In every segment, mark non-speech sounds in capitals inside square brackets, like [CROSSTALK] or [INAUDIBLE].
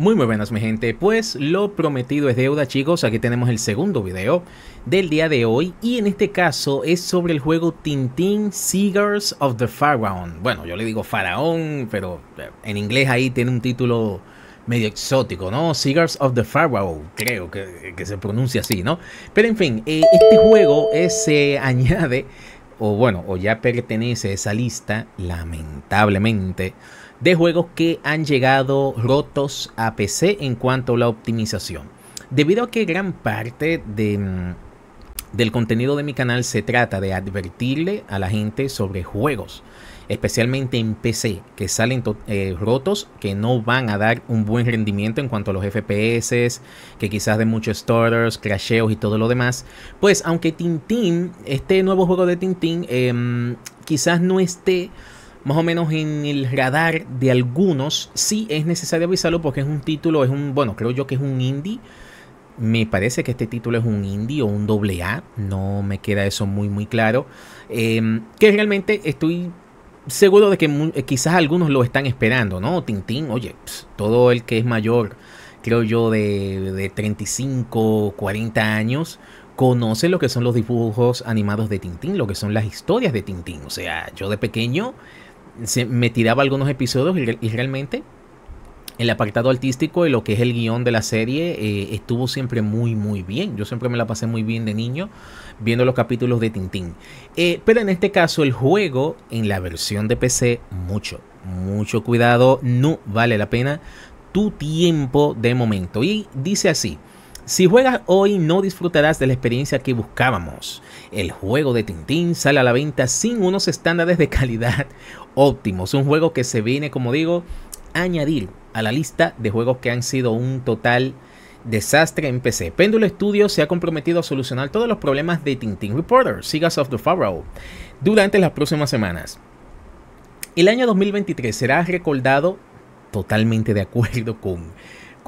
Muy muy buenas mi gente, pues lo prometido es deuda chicos, aquí tenemos el segundo video del día de hoy y en este caso es sobre el juego Tintin Seagulls of the Pharaoh. Bueno, yo le digo Faraón, pero eh, en inglés ahí tiene un título medio exótico, ¿no? Seagulls of the Pharaoh, creo que, se pronuncia así, ¿no? Pero en fin, eh, este juego eh, se [LAUGHS] añade o bueno, o ya pertenece a esa lista, lamentablemente, de juegos que han llegado rotos a PC en cuanto a la optimización. Debido a que gran parte de, mm, del contenido de mi canal se trata de advertirle a la gente sobre juegos especialmente en PC, que salen eh, rotos, que no van a dar un buen rendimiento en cuanto a los FPS, que quizás de muchos starters, crasheos y todo lo demás. Pues aunque Tintín, este nuevo juego de Tintín, em, quizás no esté más o menos en el radar de algunos, sí es necesario avisarlo porque es un título, es un, bueno, creo yo que es un indie. Me parece que este título es un indie o un doble no me queda eso muy muy claro. Em, que realmente estoy seguro de que eh, quizás algunos lo están esperando, ¿no? Tintín, oye, todo el que es mayor, creo yo, de, de 35, 40 años, conoce lo que son los dibujos animados de Tintín, lo que son las historias de Tintín. O sea, yo de pequeño se, me tiraba algunos episodios y realmente el apartado artístico y lo que es el guión de la serie eh, estuvo siempre muy, muy bien. Yo siempre me la pasé muy bien de niño viendo los capítulos de Tintín. Eh, pero en este caso, el juego en la versión de PC, mucho, mucho cuidado, no vale la pena tu tiempo de momento. Y dice así. Si juegas hoy no disfrutarás de la experiencia que buscábamos. El juego de Tintín sale a la venta sin unos estándares de calidad [LAUGHS] óptimos. Un juego que se viene, como digo, añadir a la lista de juegos que han sido un total desastre en PC. Péndulo Studios se ha comprometido a solucionar todos los problemas de Tintin Reporter, Sigas of the Pharaoh, durante las próximas semanas. El año 2023 será recordado totalmente de acuerdo con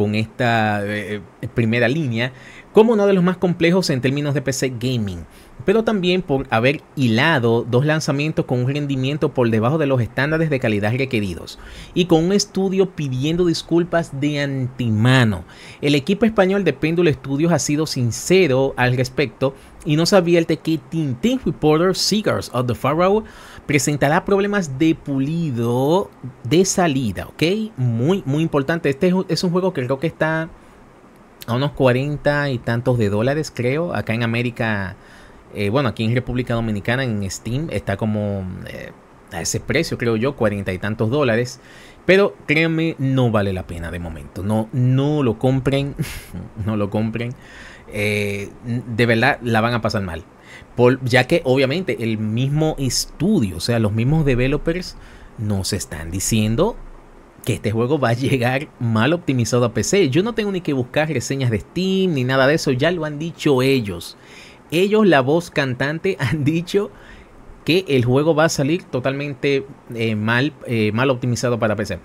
con esta eh, eh, primera línea como uno de los más complejos en términos de PC gaming, pero también por haber hilado dos lanzamientos con un rendimiento por debajo de los estándares de calidad requeridos y con un estudio pidiendo disculpas de antemano. El equipo español de Péndulo Studios ha sido sincero al respecto y no sabía el que Tintin Reporter Seekers of the Pharaoh presentará problemas de pulido de salida, ¿ok? Muy, muy importante. Este es un juego que creo que está a unos cuarenta y tantos de dólares, creo, acá en América. Eh, bueno, aquí en República Dominicana, en Steam, está como eh, a ese precio, creo yo, cuarenta y tantos dólares. Pero créanme, no vale la pena de momento. No, no lo compren. [LAUGHS] no lo compren. Eh, de verdad, la van a pasar mal ya que obviamente el mismo estudio, o sea, los mismos developers nos están diciendo que este juego va a llegar mal optimizado a PC. Yo no tengo ni que buscar reseñas de Steam ni nada de eso, ya lo han dicho ellos. Ellos, la voz cantante, [LAUGHS] han dicho que el juego va a salir totalmente eh, mal, eh, mal optimizado para PC.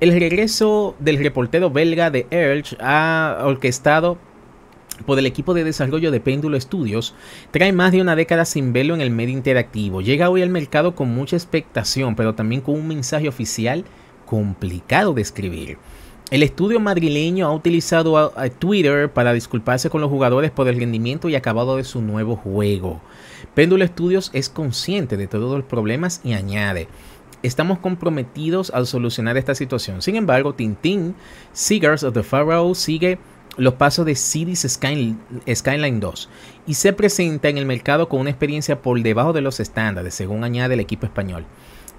El regreso del reportero belga de Urge ha orquestado por pues, el equipo de desarrollo de Péndulo Studios, trae más de una década sin velo en el medio interactivo. Llega hoy al mercado con mucha expectación, pero también con un mensaje oficial complicado de escribir. El estudio madrileño ha utilizado a, Twitter para disculparse con los jugadores por el rendimiento y acabado de su nuevo juego. Péndulo Studios es consciente de todos los problemas y añade, estamos comprometidos al solucionar esta situación. Sin embargo, Tintín, Seagulls of the Pharaoh sigue los pasos de Cities Skyline, Skyline 2 y se presenta en el mercado con una experiencia por debajo de los estándares, según añade el equipo español.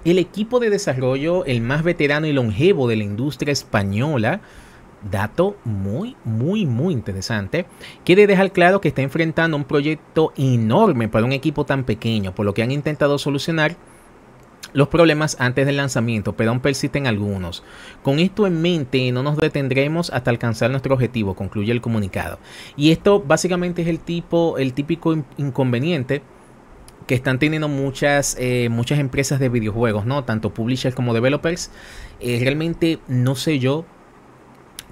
El equipo de desarrollo, el más veterano y longevo de la industria española, dato muy, muy, muy interesante, quiere dejar claro que está enfrentando un proyecto enorme para un equipo tan pequeño, por lo que han intentado solucionar los problemas antes del lanzamiento, pero aún persisten algunos. Con esto en mente, no nos detendremos hasta alcanzar nuestro objetivo, concluye el comunicado. Y esto básicamente es el tipo, el típico inconveniente que están teniendo muchas, eh, muchas empresas de videojuegos, ¿no? Tanto publishers como developers. Eh, realmente no sé yo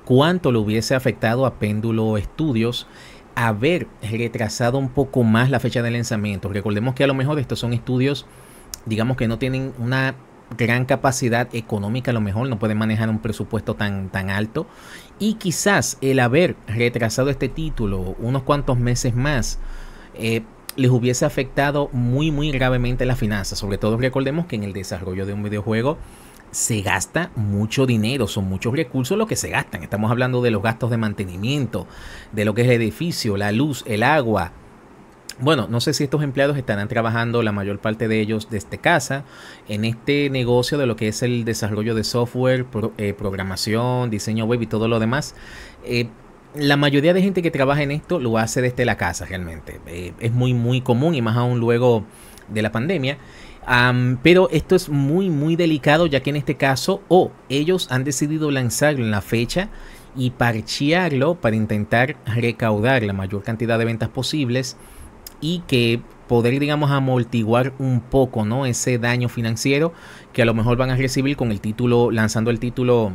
cuánto le hubiese afectado a Péndulo Studios haber retrasado un poco más la fecha de lanzamiento. Recordemos que a lo mejor estos son estudios digamos que no tienen una gran capacidad económica a lo mejor, no pueden manejar un presupuesto tan, tan alto. Y quizás el haber retrasado este título unos cuantos meses más eh, les hubiese afectado muy, muy gravemente la finanza. Sobre todo recordemos que en el desarrollo de un videojuego se gasta mucho dinero, son muchos recursos los que se gastan. Estamos hablando de los gastos de mantenimiento, de lo que es el edificio, la luz, el agua, bueno, no sé si estos empleados estarán trabajando la mayor parte de ellos desde casa en este negocio de lo que es el desarrollo de software, eh, programación, diseño web y todo lo demás. Eh, la mayoría de gente que trabaja en esto lo hace desde la casa realmente. Eh, es muy, muy común y más aún luego de la pandemia. pero esto es muy, muy delicado ya que en este caso, o ellos han decidido lanzarlo en la fecha y parchearlo para intentar recaudar la mayor cantidad de ventas posibles y que poder, digamos, amortiguar un poco, ¿no? Ese daño financiero que a lo mejor van a recibir con el título, lanzando el título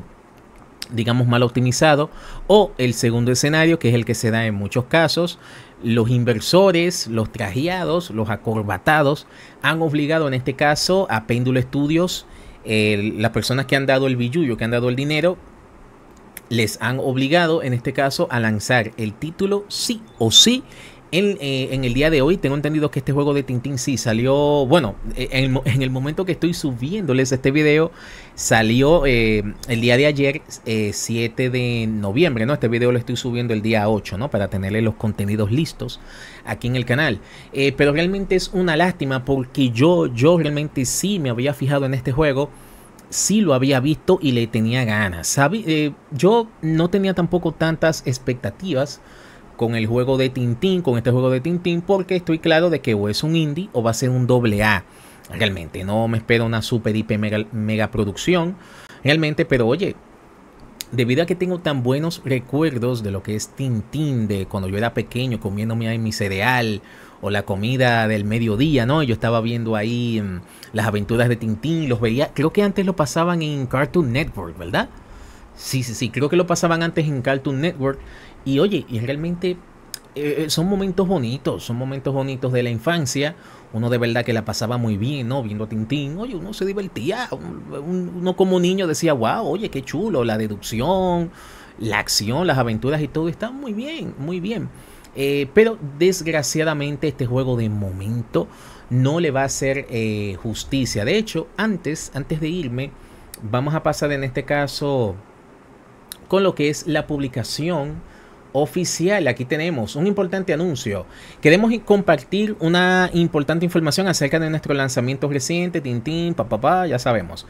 digamos mal optimizado o el segundo escenario que es el que se da en muchos casos los inversores los trajeados los acorbatados han obligado en este caso a péndulo estudios las personas que han dado el billuyo, que han dado el dinero les han obligado en este caso a lanzar el título sí o sí eh, en, el día de hoy tengo entendido que este juego de Tintín sí salió, bueno, eh, en el, momento que estoy subiéndoles este video, salió eh, el día de ayer, 7 de noviembre, ¿no? Este video lo estoy subiendo el día 8, ¿no? Para tenerle los contenidos listos aquí en el canal. pero realmente es una lástima porque yo, yo realmente sí me había fijado en este juego sí lo había visto y le tenía ganas. Eh, yo no tenía tampoco tantas expectativas con el juego de Tintín, con este juego de Tintín, porque estoy claro de que o es un indie o va a ser un doble A. Realmente no me espero una super IP mega, producción, realmente, pero oye, debido a que tengo tan buenos recuerdos de lo que es Tintín, de cuando yo era pequeño comiéndome ahí mi cereal o la comida del mediodía, ¿no? Yo estaba viendo ahí mm, las aventuras de Tintín, los veía, creo que antes lo pasaban en Cartoon Network, ¿verdad? Sí, sí, sí. Creo que lo pasaban antes en Cartoon Network. Y oye, y realmente eh, eh, son momentos bonitos, son momentos bonitos de la infancia. Uno de verdad que la pasaba muy bien, ¿no? Viendo a Tintín. Oye, uno se divertía. Uno como niño decía, wow, oye, qué chulo. La deducción, la acción, las aventuras y todo está muy bien, muy bien. Eh, pero desgraciadamente este juego de momento no le va a hacer justicia. De hecho, antes, antes de irme, vamos a pasar en este caso con lo que es la publicación oficial. Aquí tenemos un importante anuncio. Queremos compartir una importante información acerca de nuestro lanzamiento reciente Tintín, papá, pa, ya sabemos.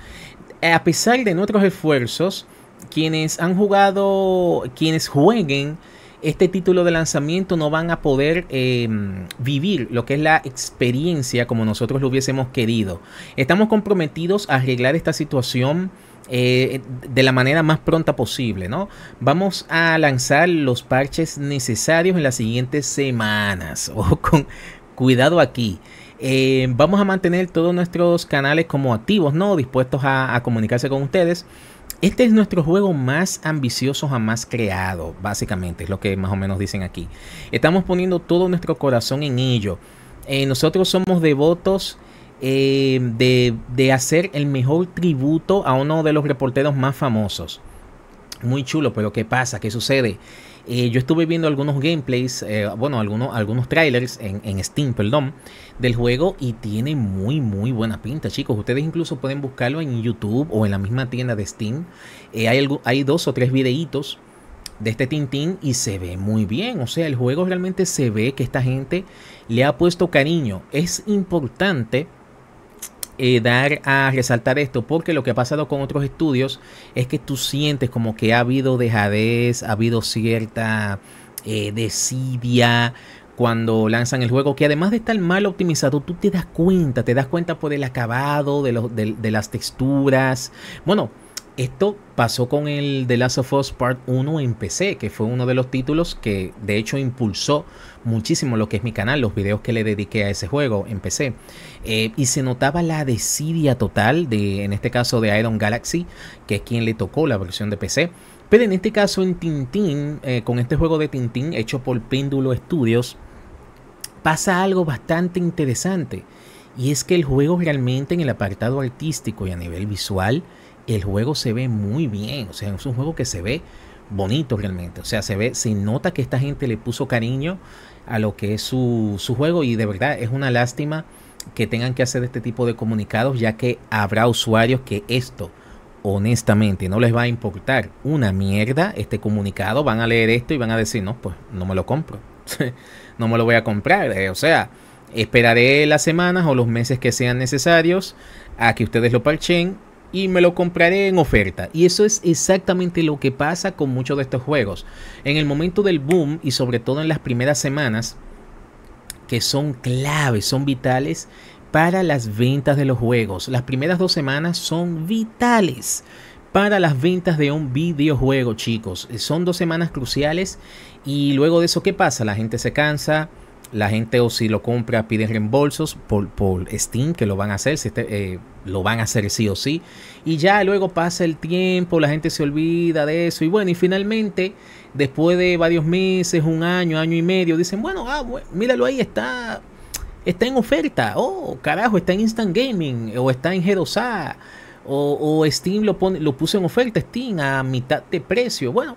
Eh, a pesar de nuestros esfuerzos, quienes han jugado, quienes jueguen este título de lanzamiento no van a poder em, vivir lo que es la experiencia como nosotros lo hubiésemos querido. Estamos comprometidos a arreglar esta situación eh, de la manera más pronta posible, ¿no? Vamos a lanzar los parches necesarios en las siguientes semanas. [LAUGHS] Ojo con cuidado aquí. Eh, vamos a mantener todos nuestros canales como activos, ¿no? Dispuestos a, comunicarse con ustedes. Este es nuestro juego más ambicioso jamás creado, básicamente, es lo que más o menos dicen aquí. Estamos poniendo todo nuestro corazón en ello. Eh, nosotros somos devotos eh, de, hacer el mejor tributo a uno de los reporteros más famosos. Muy chulo, pero pues, ¿qué pasa? ¿Qué sucede? Eh, yo estuve viendo algunos gameplays, eh, bueno, algunos, algunos trailers en, Steam, perdón, del juego y tiene muy, muy buena pinta, chicos. Ustedes incluso pueden buscarlo en YouTube o en la misma tienda de Steam. hay, hay dos o tres videitos de este Tintín y se ve muy bien. O sea, el juego realmente se ve que esta gente le ha puesto cariño. Es importante eh, dar a resaltar esto, porque lo que ha pasado con otros estudios es que tú sientes como que ha habido dejadez, ha habido cierta eh, desidia cuando lanzan el juego, que además de estar mal optimizado, tú te das cuenta, te das cuenta por pues, el acabado, de, de las texturas. Bueno, esto pasó con el The Last of Us Part 1 en PC, que fue uno de los títulos que de hecho impulsó muchísimo lo que es mi canal, los videos que le dediqué a ese juego en PC. Eh, y se notaba la desidia total de, en este caso, de Iron Galaxy, que es quien le tocó la versión de PC. Pero en este caso en Tintín, eh, con este juego de Tintín hecho por Péndulo Studios, pasa algo bastante interesante. Y es que el juego realmente en el apartado artístico y a nivel visual el juego se ve muy bien. O sea, es un juego que se ve bonito realmente. O sea, se ve, se nota que esta gente le puso cariño a lo que es su, su juego. Y de verdad es una lástima que tengan que hacer este tipo de comunicados, ya que habrá usuarios que esto honestamente no les va a importar una mierda este comunicado, van a leer esto y van a decir, no, pues no me lo compro, [LAUGHS] no me lo voy a comprar, eh, o sea, esperaré las semanas o los meses que sean necesarios a que ustedes lo parchen y me lo compraré en oferta. Y eso es exactamente lo que pasa con muchos de estos juegos. En el momento del boom y sobre todo en las primeras semanas, que son claves, son vitales para las ventas de los juegos. Las primeras dos semanas son vitales para las ventas de un videojuego, chicos. Eh, son dos semanas cruciales y luego de eso, ¿qué pasa? La gente se cansa la gente o si lo compra pide reembolsos por, Steam, que lo van a hacer, si este, eh, lo van a hacer sí o sí. Y ya luego pasa el tiempo, la gente se olvida de eso. Y bueno, y finalmente, después de varios meses, un año, año y medio, dicen, bueno, ah, míralo ahí, está, está en oferta. Oh, carajo, está en Instant Gaming o está en g O, o Steam lo, pone, lo puso en oferta, Steam, a mitad de precio. Bueno,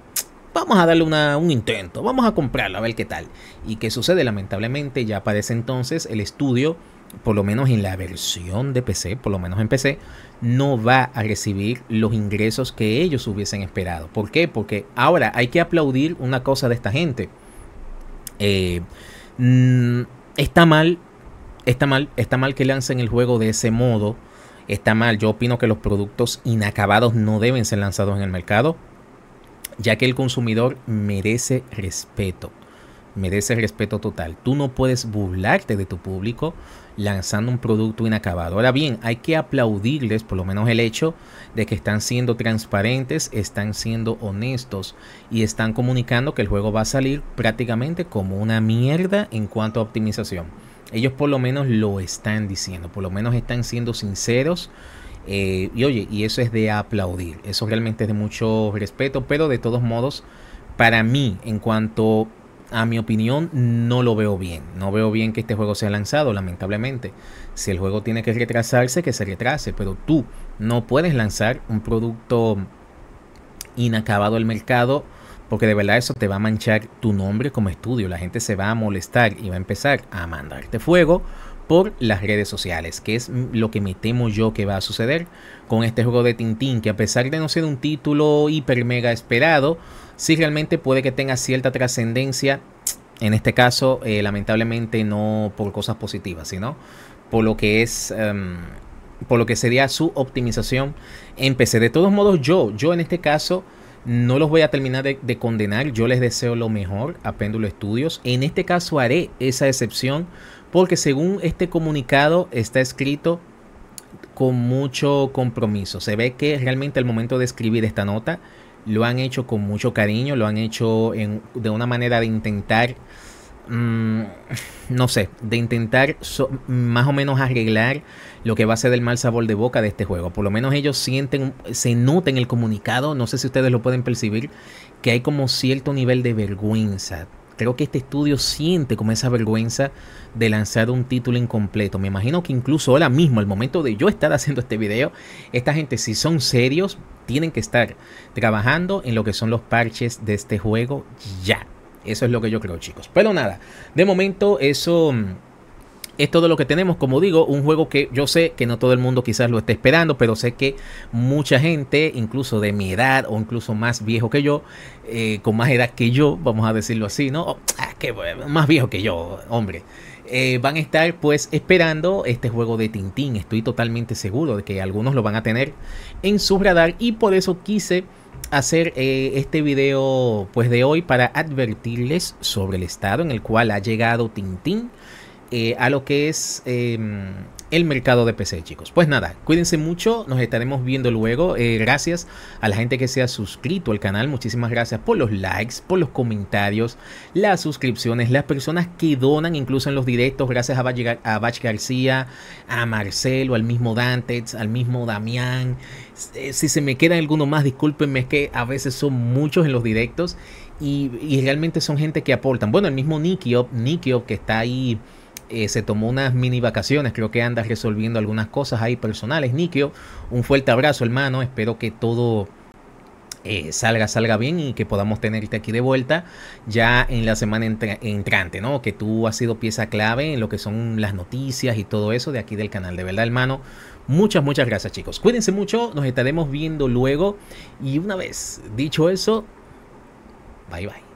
vamos a darle un intento, vamos a comprarlo, a ver qué tal. ¿Y qué sucede? Lamentablemente ya para ese entonces el estudio, por lo menos en la versión de PC, por lo menos en PC, no va a recibir los ingresos que ellos hubiesen esperado. ¿Por qué? Porque ahora hay que aplaudir una cosa de esta gente. Eh, mm, está mal, está mal, está mal que lancen el juego de ese modo. Está mal, yo opino que los productos inacabados no deben ser lanzados en el mercado ya que el consumidor merece respeto, merece respeto total. Tú no puedes burlarte de tu público lanzando un producto inacabado. Ahora bien, hay que aplaudirles por lo menos el hecho de que están siendo transparentes, están siendo honestos y están comunicando que el juego va a salir prácticamente como una mierda en cuanto a optimización. Ellos por lo menos lo están diciendo, por lo menos están siendo sinceros eh, y oye, y eso es de aplaudir, eso realmente es de mucho respeto, pero de todos modos, para mí, en cuanto a mi opinión, no lo veo bien. No veo bien que este juego sea lanzado, lamentablemente. Si el juego tiene que retrasarse, que se retrase, pero tú no puedes lanzar un producto inacabado al mercado porque de verdad eso te va a manchar tu nombre como estudio. La gente se va a molestar y va a empezar a mandarte fuego por las redes sociales, que es lo que me temo yo que va a suceder con este juego de Tintín, que a pesar de no ser un título hiper mega esperado, sí realmente puede que tenga cierta trascendencia, en este caso eh, lamentablemente no por cosas positivas, sino por lo que es... Em, por lo que sería su optimización en PC. De todos modos, yo, yo en este caso, no los voy a terminar de, condenar, yo les deseo lo mejor a Péndulo Estudios. En este caso haré esa excepción porque según este comunicado está escrito con mucho compromiso. Se ve que realmente al momento de escribir esta nota lo han hecho con mucho cariño, lo han hecho de una manera de intentar Mm, no sé, de intentar más o menos arreglar lo que va a ser el mal sabor de boca de este juego. Por lo menos ellos sienten, se noten el comunicado, no sé si ustedes lo pueden percibir, que hay como cierto nivel de vergüenza. Creo que este estudio siente como esa vergüenza de lanzar un título incompleto. Me imagino que incluso ahora mismo, al momento de yo estar [LAUGHS] haciendo este video, esta gente, si son serios, tienen que estar trabajando en lo que son los parches de este juego ya. Eso es lo que yo creo, chicos. Pero nada, de momento eso mm, es todo lo que tenemos. Como digo, un juego que yo sé que no todo el mundo quizás lo esté esperando, pero sé que mucha gente, incluso de mi edad o incluso más viejo que yo, eh, con más edad que yo, vamos a decirlo así, ¿no? Oh, ah, que, más viejo que yo, hombre. Eh, van a estar pues esperando este juego de Tintín. Estoy totalmente seguro de que algunos lo van a tener en su radar y por eso quise hacer eh, este video pues de hoy para advertirles sobre el estado en el cual ha llegado Tintín eh, a lo que es em, el mercado de PC, chicos. Pues nada, cuídense mucho, nos estaremos viendo luego. Eh, gracias a la gente que se ha suscrito al canal, muchísimas gracias por los likes, por los comentarios, las suscripciones, las personas que donan incluso en los directos, gracias a, Bach García, a Marcelo, al mismo Dante, al mismo Damián. Este, si se me queda alguno más, discúlpenme, es que a veces son muchos en los directos y, realmente son gente que aportan. Bueno, el mismo Nikio, Nikiop que está ahí, eh, se tomó unas mini vacaciones, creo que anda resolviendo algunas cosas ahí personales. Nikio, un fuerte abrazo, hermano, espero que todo... Eh, salga, salga bien y que podamos tenerte aquí de vuelta ya en la semana entrante, ¿no? Que tú has sido pieza clave en lo que son las noticias y todo eso de aquí del canal. De verdad, hermano, Muchas, muchas gracias chicos. Cuídense mucho, nos estaremos viendo luego. Y una vez dicho eso, bye bye.